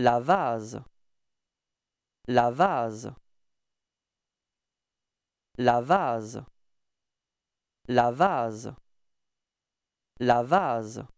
La vase. La vase. La vase. La vase. La vase.